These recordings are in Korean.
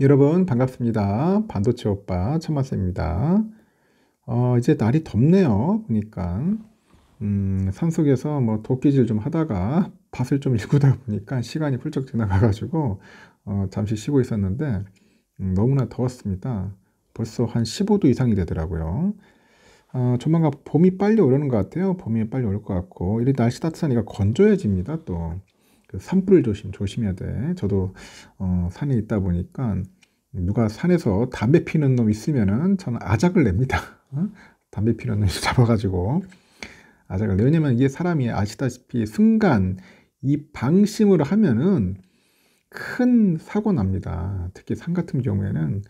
여러분 반갑습니다. 반도체 오빠 천마쌤입니다. 어, 이제 날이 덥네요. 보니까 음, 산속에서 뭐 도끼질 좀 하다가 밭을 좀 일구다 보니까 시간이 훌쩍 지나가가지고 어, 잠시 쉬고 있었는데 음, 너무나 더웠습니다. 벌써 한 15도 이상이 되더라고요. 어, 조만간 봄이 빨리 오려는 것 같아요. 봄이 빨리 올 것 같고 이 날씨 따뜻하니까 건조해집니다. 또그 산불 조심 조심해야 돼. 저도 어, 산에 있다 보니까 누가 산에서 담배 피는 놈 있으면은 저는 아작을 냅니다. 담배 피는 놈 잡아가지고 아작을 왜냐면 이게 사람이 아시다시피 순간 이 방심을 하면은 큰 사고 납니다. 특히 산 같은 경우에는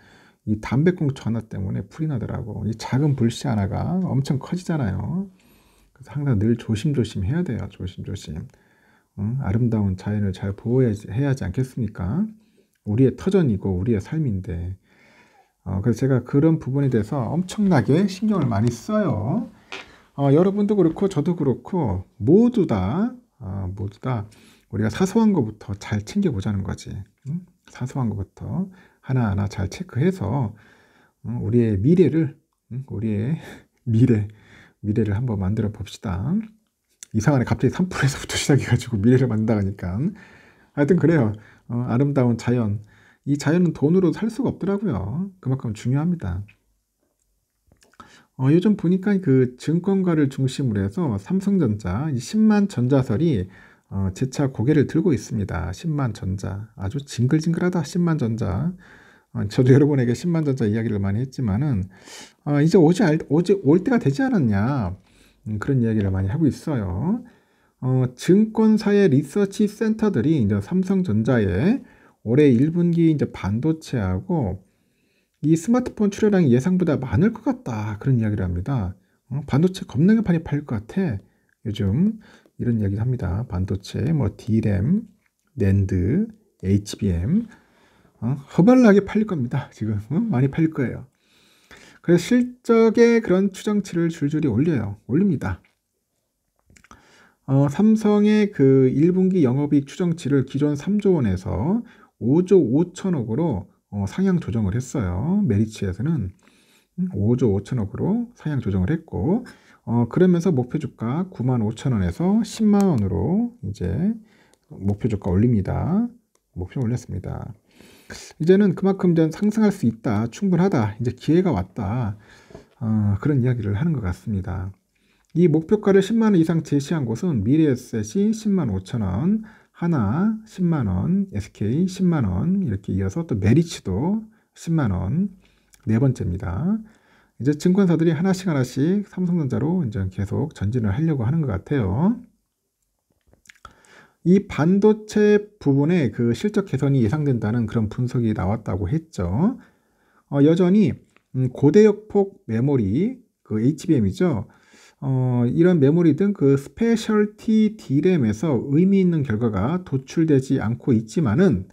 이 담배꽁초 하나 때문에 풀이 나더라고. 이 작은 불씨 하나가 엄청 커지잖아요. 그래서 항상 늘 조심조심 해야 돼요. 조심조심. 어, 아름다운 자연을 잘 보호해야 하지 않겠습니까? 우리의 터전이고 우리의 삶인데 어, 그래서 제가 그런 부분에 대해서 엄청나게 신경을 많이 써요. 어, 여러분도 그렇고 저도 그렇고 모두 다 어, 모두 다 우리가 사소한 것부터 잘 챙겨보자는 거지. 응? 사소한 것부터 하나하나 잘 체크해서 응? 우리의 미래를 응? 우리의 미래 미래를 한번 만들어 봅시다. 이상하네. 갑자기 산불에서부터 시작해가지고 미래를 만든다니까. 하여튼 그래요. 어, 아름다운 자연. 이 자연은 돈으로 살 수가 없더라고요. 그만큼 중요합니다. 어, 요즘 보니까 그 증권가를 중심으로 해서 삼성전자 10만 전자설이 어, 재차 고개를 들고 있습니다. 10만 전자. 아주 징글징글하다. 10만 전자. 어, 저도 여러분에게 10만 전자 이야기를 많이 했지만은 어, 이제 오지, 오지 올 때가 되지 않았냐. 음, 그런 이야기를 많이 하고 있어요. 어, 증권사의 리서치 센터들이 이제 삼성전자에 올해 1분기 이제 반도체하고 이 스마트폰 출하량이 예상보다 많을 것 같다. 그런 이야기를 합니다. 어, 반도체 겁나게 많이 팔것 같아. 요즘 이런 이야기를 합니다. 반도체, 뭐 DRAM, 낸드, HBM 어, 허발나게 팔릴 겁니다. 지금 어? 많이 팔릴 거예요. 그래서 실적에 그런 추정치를 줄줄이 올려요. 올립니다. 어, 삼성의 그 1분기 영업이익 추정치를 기존 3조 원에서 5조 5천억으로 어, 상향 조정을 했어요. 메리츠에서는 5조 음, 5천억으로 상향 조정을 했고 어, 그러면서 목표 주가 9만 5천 원에서 10만 원으로 이제 목표 주가 올립니다. 목표 올렸습니다. 이제는 그만큼 전 상승할 수 있다. 충분하다. 이제 기회가 왔다. 어, 그런 이야기를 하는 것 같습니다. 이 목표가를 10만원 이상 제시한 곳은 미래에셋이 10만 5천원, 하나 10만원, SK 10만원 이렇게 이어서 또 메리츠도 10만원 네 번째입니다. 이제 증권사들이 하나씩 하나씩 삼성전자로 이제 계속 전진을 하려고 하는 것 같아요. 이 반도체 부분에 그 실적 개선이 예상된다는 그런 분석이 나왔다고 했죠. 어, 여전히 음, 고대역폭 메모리, 그 HBM이죠. 어, 이런 메모리 등 그 스페셜티 D램에서 의미 있는 결과가 도출되지 않고 있지만은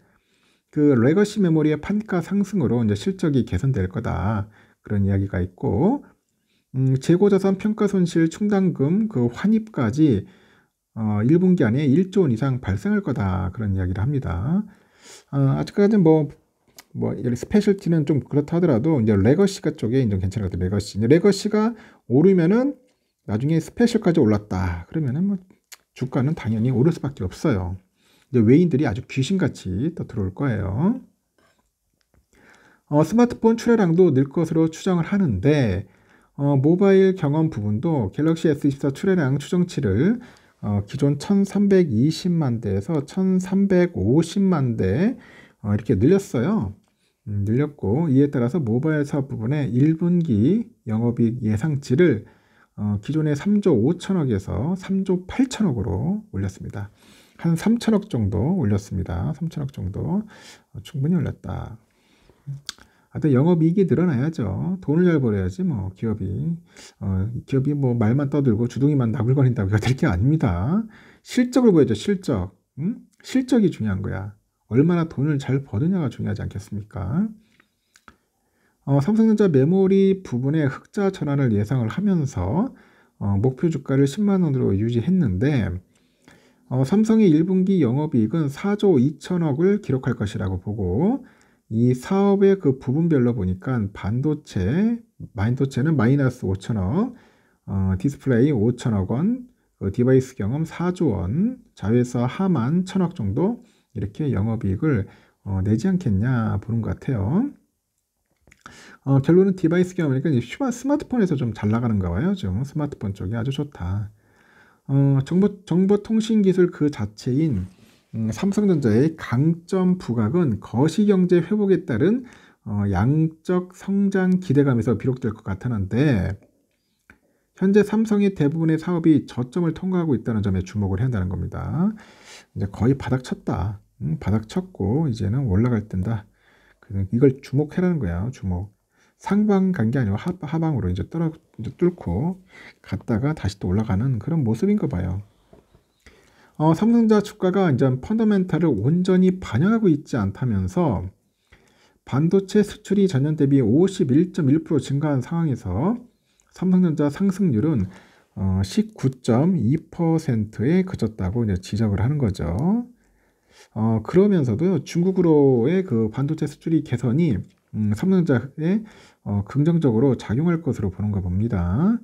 그 레거시 메모리의 판가 상승으로 이제 실적이 개선될 거다. 그런 이야기가 있고, 음, 재고자산 평가 손실 충당금 그 환입까지 1분기 어, 안에 1조 원 이상 발생할 거다 그런 이야기를 합니다. 어, 아직까지는 뭐, 뭐, 스페셜티는 좀 그렇다 하더라도 이제 레거시가 쪽에 인정 괜찮을 것 같아요. 레거시. 레거시가 오르면은 나중에 스페셜까지 올랐다. 그러면은 뭐 주가는 당연히 오를 수밖에 없어요. 이제 외인들이 아주 귀신같이 또 들어올 거예요. 어, 스마트폰 출하량도 늘 것으로 추정을 하는데 어, 모바일 경험 부분도 갤럭시 S24 출하량 추정치를 어, 기존 1320만 대에서 1350만 대 어, 이렇게 늘렸어요. 음, 늘렸고 이에 따라서 모바일 사업 부분의 1분기 영업이익 예상치를 어, 기존의 3조 5천억에서 3조 8천억으로 올렸습니다. 한 3천억 정도 올렸습니다. 3천억 정도 어, 충분히 올렸다. 하여튼 영업이익이 늘어나야죠. 돈을 잘 벌어야지 뭐 기업이 어, 기업이 뭐 말만 떠들고 주둥이만 나불거린다고 해거 될게 아닙니다. 실적을 보여줘 실적. 응? 실적이 중요한 거야. 얼마나 돈을 잘 버느냐가 중요하지 않겠습니까? 어, 삼성전자 메모리 부분의 흑자 전환을 예상을 하면서 어, 목표 주가를 10만 원으로 유지했는데 어, 삼성의 1분기 영업이익은 4조 2천억을 기록할 것이라고 보고 이 사업의 그 부분별로 보니까 반도체, 반도체는 마이너스 5천억, 어, 디스플레이 5천억 원, 그 디바이스 경험 4조 원, 자회사 하만 천억 정도 이렇게 영업이익을 어, 내지 않겠냐 보는 것 같아요. 어, 결론은 디바이스 경험 이니까 휴반 스마트폰에서 좀 잘 나가는가 봐요. 지금 스마트폰 쪽이 아주 좋다. 어, 정보 정보통신기술 그 자체인 음, 삼성전자의 강점 부각은 거시경제 회복에 따른 어, 양적 성장 기대감에서 비롯될 것 같았는데 현재 삼성의 대부분의 사업이 저점을 통과하고 있다는 점에 주목을 해야 한다는 겁니다. 이제 거의 바닥 쳤다. 음, 바닥 쳤고 이제는 올라갈 땐다. 이걸 주목해라는 거야. 주목. 상방 간 게 아니고 하방으로 이제 떨어 이제 뚫고 갔다가 다시 또 올라가는 그런 모습인 거 봐요. 어, 삼성전자 주가가 이제 펀더멘탈을 온전히 반영하고 있지 않다면서 반도체 수출이 전년 대비 51.1% 증가한 상황에서 삼성전자 상승률은 어, 19.2%에 그쳤다고 이제 지적을 하는 거죠. 어, 그러면서도 중국으로의 그 반도체 수출이 개선이 음, 삼성전자에 어, 긍정적으로 작용할 것으로 보는가 봅니다.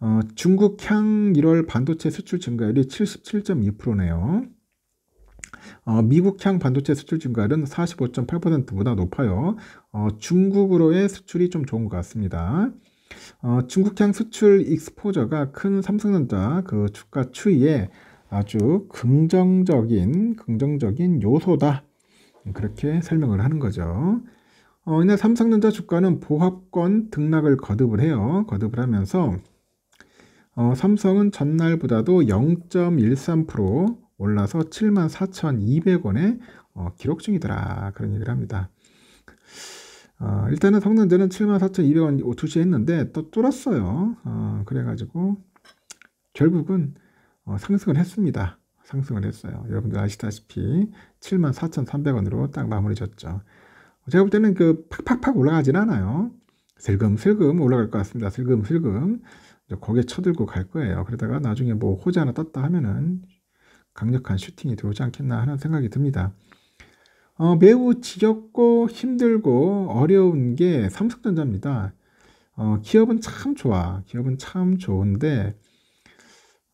어, 중국향 1월 반도체 수출 증가율이 77.2%네요. 어, 미국향 반도체 수출 증가율은 45.8%보다 높아요. 어, 중국으로의 수출이 좀 좋은 것 같습니다. 어, 중국향 수출 익스포저가 큰 삼성전자 그 주가 추이에 아주 긍정적인 긍정적인 요소다 그렇게 설명을 하는 거죠. 어, 이날 삼성전자 주가는 보합권 등락을 거듭을 해요. 거듭을 하면서 어, 삼성은 전날보다도 0.13% 올라서 74,200원에 어, 기록 중이더라 그런 얘기를 합니다. 어, 일단은 성능전는 74,200원 투시했는데 또 뚫었어요. 어, 그래가지고 결국은 어, 상승을 했습니다. 상승을 했어요. 여러분들 아시다시피 74,300원으로 딱 마무리 졌죠. 제가 볼 때는 그 팍팍팍 올라가진 않아요. 슬금슬금 올라갈 것 같습니다. 슬금슬금. 거기에 쳐들고 갈 거예요. 그러다가 나중에 뭐 호재 하나 떴다 하면은 강력한 슈팅이 들어오지 않겠나 하는 생각이 듭니다. 어, 매우 지겹고 힘들고 어려운 게 삼성전자입니다. 어, 기업은 참 좋아. 기업은 참 좋은데,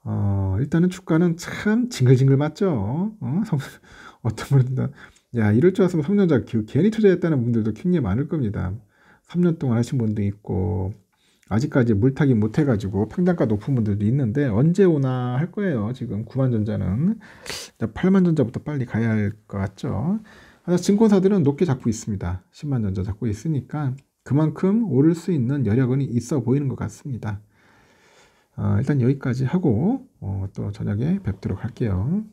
어, 일단은 주가는 참 징글징글 맞죠? 어? 어떤 분들은, 야, 이럴 줄 알았으면 삼성전자 괜히 투자했다는 분들도 굉장히 많을 겁니다. 3년 동안 하신 분도 있고, 아직까지 물타기 못 해가지고 평단가 높은 분들도 있는데 언제 오나 할 거예요. 지금 9만 전자는 8만 전자부터 빨리 가야 할 것 같죠. 그래 증권사들은 높게 잡고 있습니다. 10만 전자 잡고 있으니까 그만큼 오를 수 있는 여력은 있어 보이는 것 같습니다. 어, 일단 여기까지 하고 어, 또 저녁에 뵙도록 할게요.